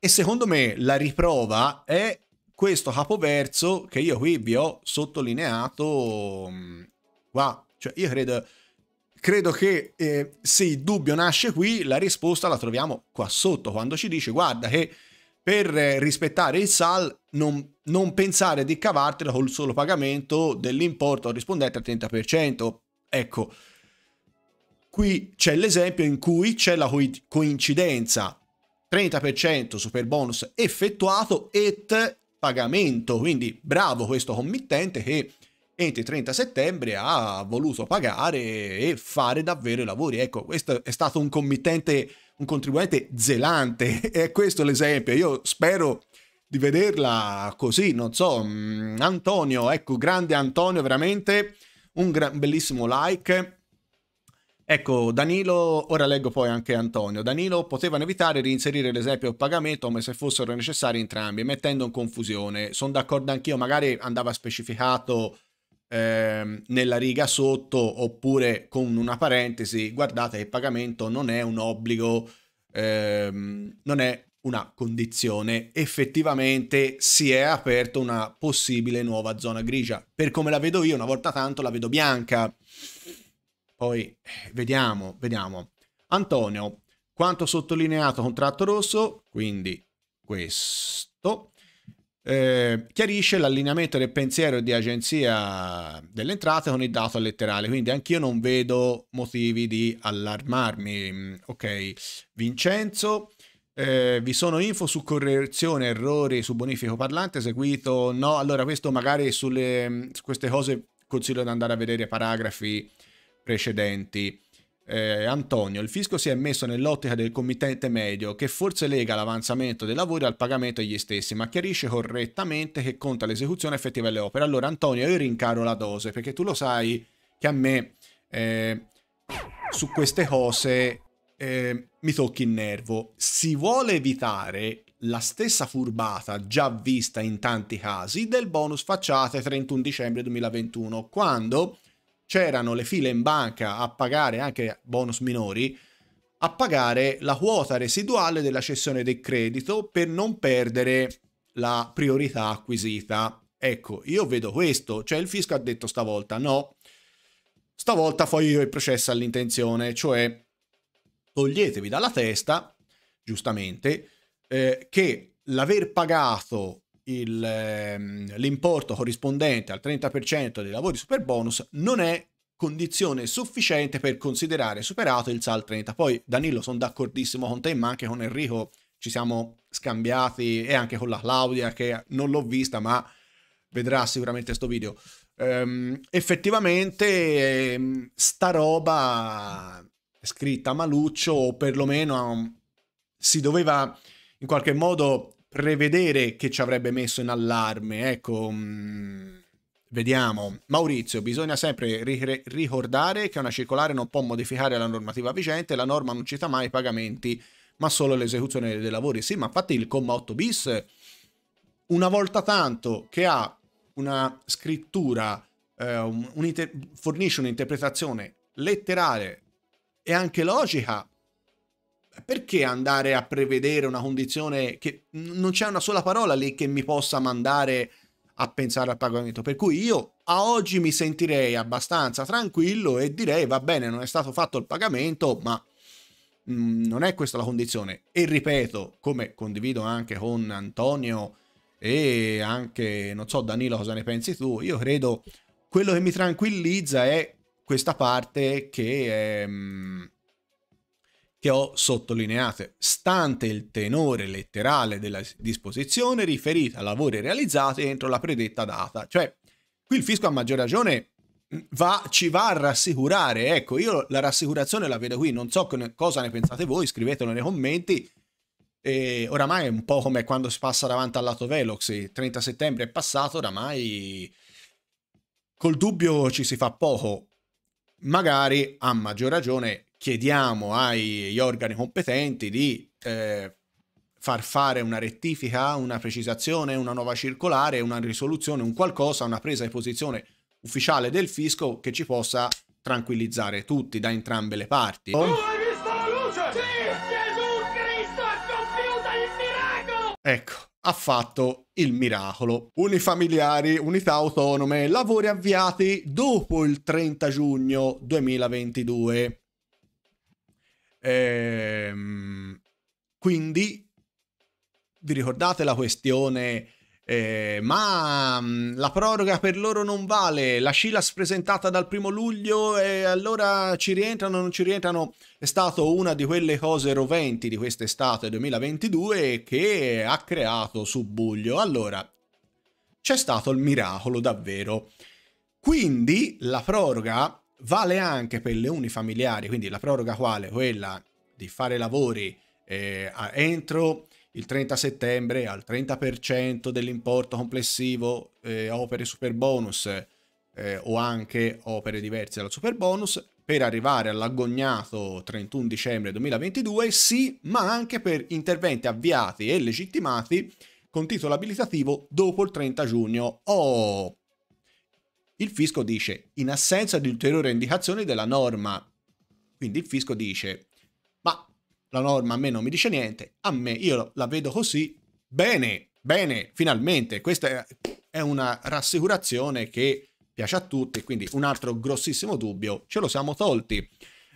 E secondo me la riprova è questo capoverso che io qui vi ho sottolineato qua cioè, io credo, credo che eh, se il dubbio nasce qui, la risposta la troviamo qua sotto, quando ci dice, guarda che per eh, rispettare il SAL non, non pensare di cavartela col solo pagamento dell'importo rispondente al 30%. Ecco, qui c'è l'esempio in cui c'è la co coincidenza 30% super bonus effettuato e pagamento. Quindi bravo questo committente che entro il 30 settembre ha voluto pagare e fare davvero i lavori. Ecco, questo è stato un committente, un contribuente zelante, è questo l'esempio. Io spero di vederla così, non so, mm, Antonio, ecco, grande Antonio, veramente un gran, bellissimo like. Ecco, Danilo, ora leggo poi anche Antonio. Danilo potevano evitare di inserire l'esempio pagamento come se fossero necessari entrambi, mettendo in confusione. Sono d'accordo anch'io, magari andava specificato eh, nella riga sotto oppure con una parentesi, guardate che il pagamento non è un obbligo, ehm, non è una condizione, effettivamente si è aperto una possibile nuova zona grigia. Per come la vedo io, una volta tanto la vedo bianca. Poi eh, vediamo, vediamo. Antonio, quanto sottolineato contratto rosso, quindi questo eh, chiarisce l'allineamento del pensiero di agenzia delle entrate con il dato letterale, quindi anch'io non vedo motivi di allarmarmi. Mm, ok, Vincenzo. Eh, vi sono info su correzione, errori su bonifico parlante eseguito? No, allora questo magari sulle, mm, su queste cose consiglio di andare a vedere paragrafi precedenti eh, Antonio, il fisco si è messo nell'ottica del committente medio che forse lega l'avanzamento dei lavori al pagamento degli stessi, ma chiarisce correttamente che conta l'esecuzione effettiva delle opere. Allora Antonio, io rincaro la dose perché tu lo sai che a me eh, su queste cose eh, mi tocchi il nervo. Si vuole evitare la stessa furbata già vista in tanti casi del bonus facciate 31 dicembre 2021, quando c'erano le file in banca a pagare anche bonus minori, a pagare la quota residuale della cessione del credito per non perdere la priorità acquisita. Ecco, io vedo questo, cioè il fisco ha detto stavolta no, stavolta fai io il processo all'intenzione, cioè toglietevi dalla testa, giustamente, eh, che l'aver pagato il, ehm, l'importo corrispondente al 30% dei lavori super bonus non è condizione sufficiente per considerare superato il SAL 30. Poi Danilo sono d'accordissimo con te, ma anche con Enrico ci siamo scambiati e anche con la Claudia che non l'ho vista ma vedrà sicuramente questo video. Ehm, effettivamente ehm, sta roba scritta a Maluccio o perlomeno um, si doveva in qualche modo prevedere che ci avrebbe messo in allarme. Ecco, mh, mm, vediamo. Maurizio, bisogna sempre ri ricordare che una circolare non può modificare la normativa vigente, la norma non cita mai i pagamenti, ma solo l'esecuzione dei lavori. Sì, ma infatti il comma 8 bis, una volta tanto che ha una scrittura, eh, un fornisce un'interpretazione letterale e anche logica, perché andare a prevedere una condizione che non c'è una sola parola lì che mi possa mandare a pensare al pagamento? Per cui io a oggi mi sentirei abbastanza tranquillo e direi va bene, non è stato fatto il pagamento, ma mh, mm, non è questa la condizione. E ripeto, come condivido anche con Antonio e anche, non so Danilo cosa ne pensi tu, io credo quello che mi tranquillizza è questa parte che è... Mh, mm, che ho sottolineate. Stante il tenore letterale della disposizione riferita a lavori realizzati entro la predetta data. Cioè, qui il fisco a maggior ragione va, ci va a rassicurare. Ecco, io la rassicurazione la vedo qui, non so cosa ne pensate voi, scrivetelo nei commenti. E oramai è un po' come quando si passa davanti al lato Velox, il 30 settembre è passato, oramai col dubbio ci si fa poco. Magari a maggior ragione chiediamo agli organi competenti di eh, far fare una rettifica, una precisazione, una nuova circolare, una risoluzione, un qualcosa, una presa di posizione ufficiale del fisco che ci possa tranquillizzare tutti da entrambe le parti. Oh, hai visto la luce? Sì, Gesù Cristo ha compiuto il miracolo! Ecco, ha fatto il miracolo. Unifamiliari, unità autonome, lavori avviati dopo il 30 giugno 2022. Ehm, quindi, vi ricordate la questione... Eh, ma mm, la proroga per loro non vale, la Silas presentata dal primo luglio e allora ci rientrano non ci rientrano è stata una di quelle cose roventi di quest'estate 2022 che ha creato subbuglio. Allora, c'è stato il miracolo davvero. Quindi la proroga Vale anche per le unifamiliari, quindi la proroga quale? Quella di fare lavori eh, entro il 30 settembre al 30% dell'importo complessivo eh, opere super bonus eh, o anche opere diverse dal super bonus per arrivare all'agognato 31 dicembre 2022 sì ma anche per interventi avviati e legittimati con titolo abilitativo dopo il 30 giugno o oh, il fisco dice, in assenza di ulteriori indicazioni della norma, quindi il fisco dice, ma la norma a me non mi dice niente, a me io la vedo così, bene, bene, finalmente, questa è una rassicurazione che piace a tutti, quindi un altro grossissimo dubbio ce lo siamo tolti.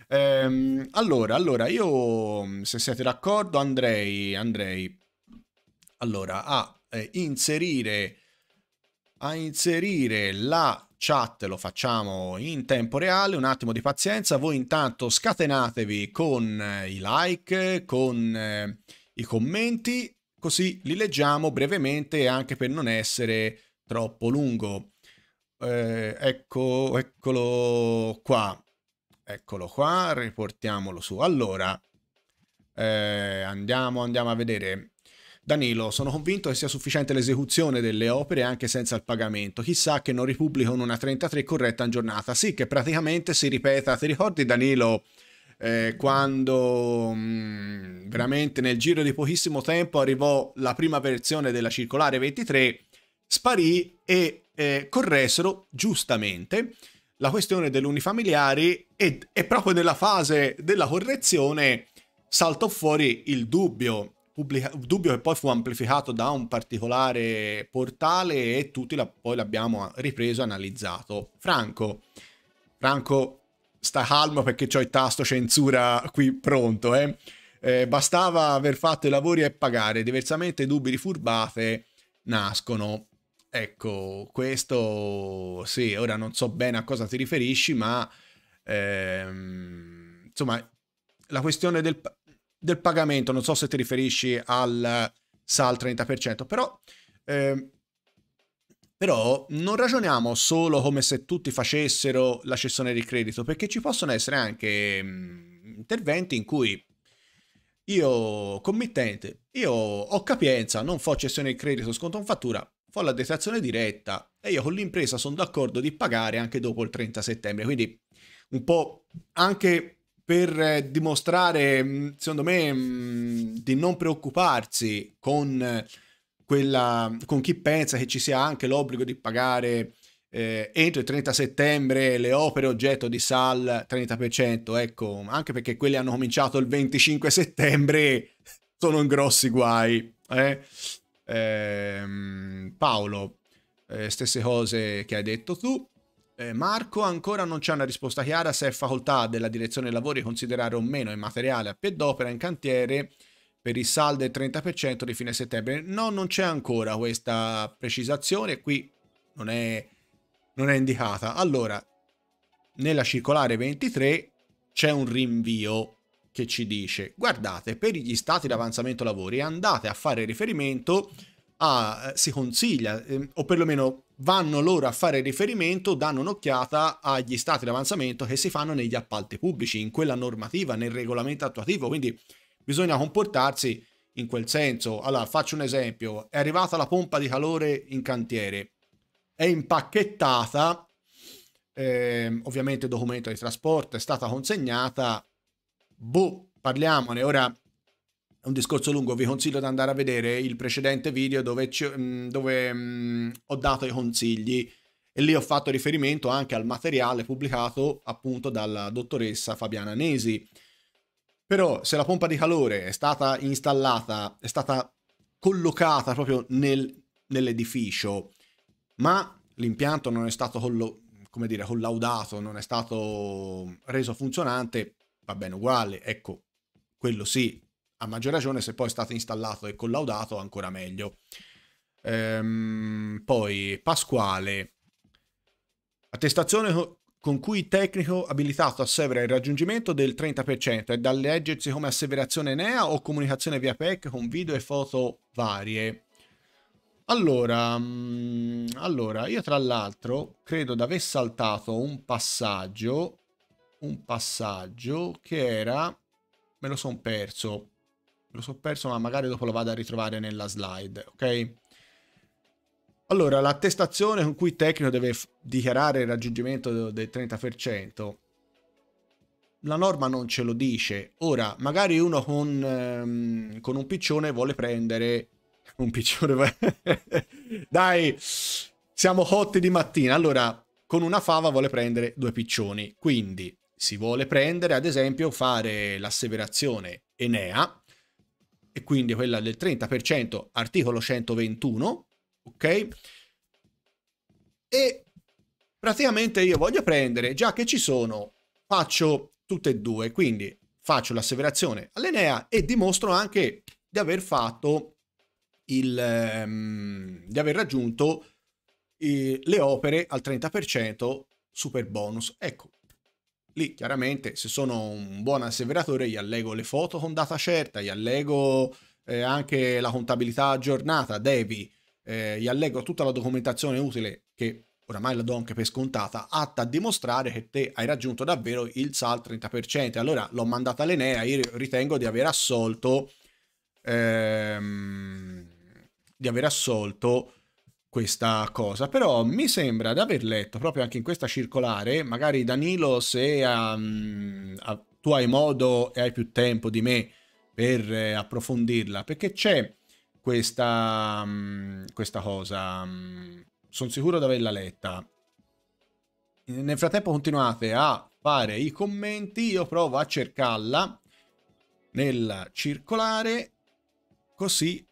Ehm, allora, allora, io se siete d'accordo andrei, andrei allora, a eh, inserire a inserire la chat lo facciamo in tempo reale, un attimo di pazienza, voi intanto scatenatevi con eh, i like, con eh, i commenti, così li leggiamo brevemente anche per non essere troppo lungo. Eh, ecco, eccolo qua, eccolo qua, riportiamolo su. Allora, eh, andiamo, andiamo a vedere. Danilo, sono convinto che sia sufficiente l'esecuzione delle opere anche senza il pagamento. Chissà che non ripubblicano una 33 corretta in giornata. Sì, che praticamente si ripeta. Ti ricordi Danilo eh, quando mh, mm, veramente nel giro di pochissimo tempo arrivò la prima versione della circolare 23, sparì e eh, corressero giustamente la questione dell'unifamiliari e, e proprio nella fase della correzione saltò fuori il dubbio pubblica- dubbio che poi fu amplificato da un particolare portale e tutti la- poi l'abbiamo ripreso e analizzato. Franco, Franco, sta calmo perché ho il tasto censura qui pronto, eh. Eh, bastava aver fatto i lavori e pagare, diversamente dubbi di furbate nascono. Ecco, questo sì, ora non so bene a cosa ti riferisci, ma ehm, insomma la questione del del pagamento, non so se ti riferisci al sal 30%, però, eh, però non ragioniamo solo come se tutti facessero la cessione di credito, perché ci possono essere anche mh, mm, interventi in cui io, committente, io ho capienza, non fo cessione di credito, sconto in fattura, fo la detrazione diretta e io con l'impresa sono d'accordo di pagare anche dopo il 30 settembre. Quindi un po' anche per eh, dimostrare, secondo me, di non preoccuparsi con, eh, quella, con chi pensa che ci sia anche l'obbligo di pagare eh, entro il 30 settembre le opere oggetto di SAL 30%, ecco, anche perché quelli hanno cominciato il 25 settembre, sono in grossi guai. Eh? Ehm, Paolo, eh, stesse cose che hai detto tu. Eh, Marco ancora non c'è una risposta chiara se è facoltà della direzione lavori considerare o meno il materiale a piedi d'opera in cantiere per il saldo del 30% di fine settembre. No, non c'è ancora questa precisazione, qui non è, non è indicata. Allora, nella circolare 23 c'è un rinvio che ci dice guardate per gli stati d'avanzamento lavori andate a fare riferimento a eh, si consiglia eh, o perlomeno vanno loro a fare riferimento, danno un'occhiata agli stati d'avanzamento che si fanno negli appalti pubblici, in quella normativa, nel regolamento attuativo, quindi bisogna comportarsi in quel senso. Allora, faccio un esempio, è arrivata la pompa di calore in cantiere, è impacchettata, eh, ovviamente documento di trasporto, è stata consegnata, boh, parliamone, ora è un discorso lungo, vi consiglio di andare a vedere il precedente video dove, ci, mm, dove mh, mm, ho dato i consigli e lì ho fatto riferimento anche al materiale pubblicato appunto dalla dottoressa Fabiana Nesi. Però se la pompa di calore è stata installata, è stata collocata proprio nel, nell'edificio, ma l'impianto non è stato collo- come dire, collaudato, non è stato reso funzionante, va bene uguale, ecco, quello sì, a maggior ragione se poi è stato installato e collaudato ancora meglio. Ehm, poi Pasquale, attestazione con cui il tecnico abilitato assevera il raggiungimento del 30% è da leggersi come asseverazione NEA o comunicazione via PEC con video e foto varie. Allora, mm, allora io tra l'altro credo di aver saltato un passaggio, un passaggio che era, me lo sono perso, lo so perso, ma magari dopo lo vado a ritrovare nella slide, ok? Allora, l'attestazione con cui il tecnico deve dichiarare il raggiungimento del 30%, la norma non ce lo dice. Ora, magari uno con, ehm, con un piccione vuole prendere... Un piccione... Dai, siamo cotti di mattina. Allora, con una fava vuole prendere due piccioni. Quindi, si vuole prendere, ad esempio, fare l'asseverazione Enea, e quindi quella del 30%, articolo 121, ok? E praticamente io voglio prendere, già che ci sono, faccio tutte e due, quindi faccio l'asseverazione all'Enea e dimostro anche di aver fatto il, um, di aver raggiunto eh, le opere al 30% super bonus. Ecco, Lì chiaramente se sono un buon asseveratore gli allego le foto con data certa, gli allego eh, anche la contabilità aggiornata, devi, eh, gli allego tutta la documentazione utile che oramai la do anche per scontata, atta a dimostrare che te hai raggiunto davvero il SAL 30%. Allora l'ho mandata all'Enea, io ritengo di aver assolto... Ehm, di aver assolto questa cosa, però mi sembra di aver letto proprio anche in questa circolare, magari Danilo se um, a, tu hai modo e hai più tempo di me per eh, approfondirla, perché c'è questa, um, questa cosa, um, mm, sono sicuro di averla letta. Nel frattempo continuate a fare i commenti, io provo a cercarla nella circolare, così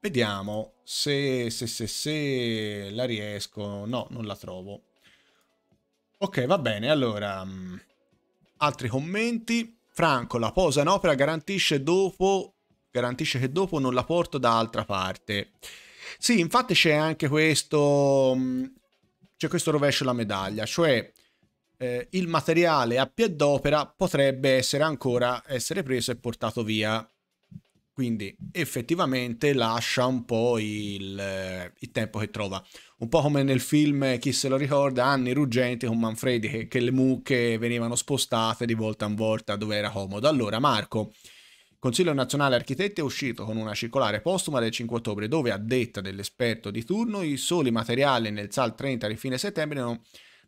vediamo se, se, se, se la riesco, no, non la trovo. Ok, va bene, allora, mm, altri commenti. Franco, la posa in opera garantisce, dopo, garantisce che dopo non la porto da altra parte. Sì, infatti c'è anche questo, mm, c'è questo rovescio della medaglia, cioè eh, il materiale a piè d'opera potrebbe essere ancora essere preso e portato via quindi effettivamente lascia un po' il, eh, il, tempo che trova. Un po' come nel film, eh, chi se lo ricorda, anni ruggenti con Manfredi, che, che le mucche venivano spostate di volta in volta dove era comodo. Allora Marco, il Consiglio Nazionale Architetti è uscito con una circolare postuma del 5 ottobre dove, a detta dell'esperto di turno, i soli materiali nel SAL 30 di fine settembre non,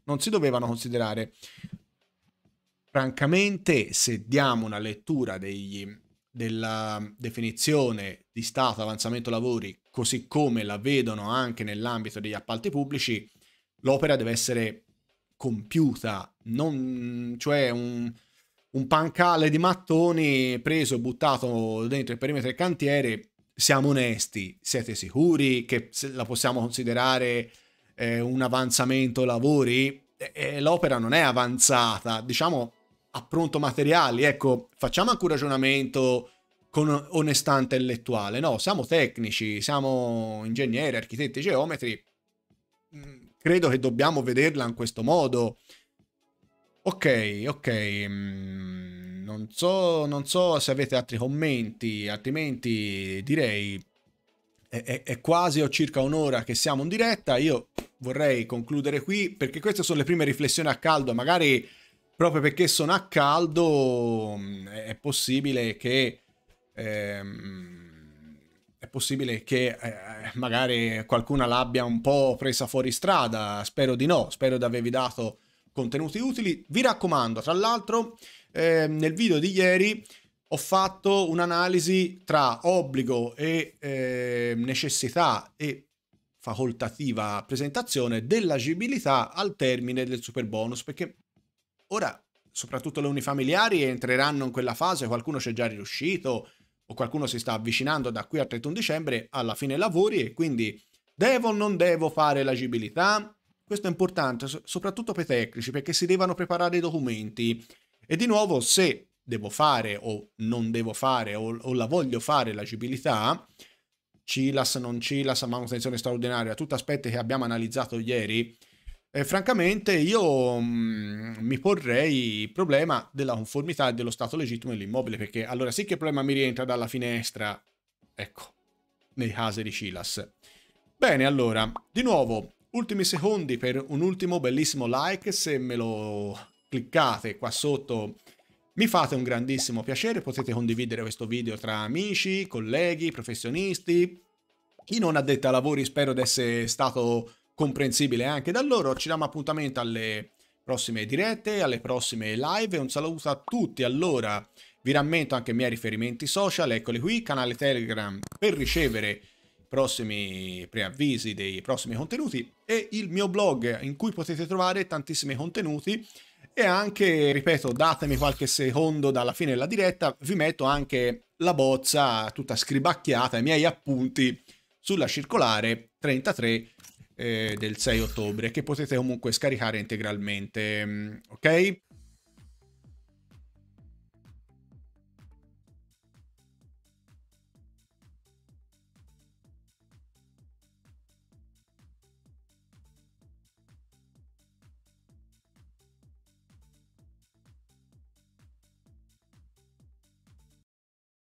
non si dovevano considerare. Francamente, se diamo una lettura degli della definizione di stato avanzamento lavori, così come la vedono anche nell'ambito degli appalti pubblici, l'opera deve essere compiuta, non, cioè un, un pancale di mattoni preso, e buttato dentro il perimetro del cantiere, siamo onesti, siete sicuri che la possiamo considerare eh, un avanzamento lavori? E, eh, e eh, l'opera non è avanzata, diciamo a pronto materiali. Ecco, facciamo anche un ragionamento con onestà intellettuale. No, siamo tecnici, siamo ingegneri, architetti, geometri. Mm, credo che dobbiamo vederla in questo modo. Ok, ok. Mm, non so, non so se avete altri commenti, altrimenti direi è, è, è quasi o circa un'ora che siamo in diretta. Io vorrei concludere qui perché queste sono le prime riflessioni a caldo. Magari proprio perché sono a caldo mm, è possibile che ehm, è possibile che eh, magari qualcuna l'abbia un po' presa fuori strada spero di no spero di avervi dato contenuti utili vi raccomando tra l'altro eh, nel video di ieri ho fatto un'analisi tra obbligo e eh, necessità e facoltativa presentazione dell'agibilità al termine del super bonus perché Ora, soprattutto le unifamiliari entreranno in quella fase, qualcuno c'è già riuscito o qualcuno si sta avvicinando da qui al 31 dicembre alla fine lavori e quindi devo o non devo fare l'agibilità? Questo è importante soprattutto per i tecnici perché si devono preparare i documenti e di nuovo se devo fare o non devo fare o, o la voglio fare l'agibilità, CILAS, non CILAS, manutenzione straordinaria, tutti aspetti che abbiamo analizzato ieri, eh, francamente io mh, mm, mi porrei il problema della conformità e dello stato legittimo dell'immobile, perché allora sì che il problema mi rientra dalla finestra, ecco, nei casi di Silas. Bene, allora, di nuovo, ultimi secondi per un ultimo bellissimo like, se me lo cliccate qua sotto mi fate un grandissimo piacere, potete condividere questo video tra amici, colleghi, professionisti, chi non ha detto a lavori spero di essere stato comprensibile anche da loro. Ci diamo appuntamento alle prossime dirette, alle prossime live. Un saluto a tutti. Allora, vi rammento anche i miei riferimenti social, eccoli qui, canale Telegram per ricevere i prossimi preavvisi dei prossimi contenuti e il mio blog in cui potete trovare tantissimi contenuti e anche, ripeto, datemi qualche secondo dalla fine della diretta, vi metto anche la bozza tutta scribacchiata, i miei appunti sulla circolare 33 eh, del 6 ottobre che potete comunque scaricare integralmente. Mm, ok?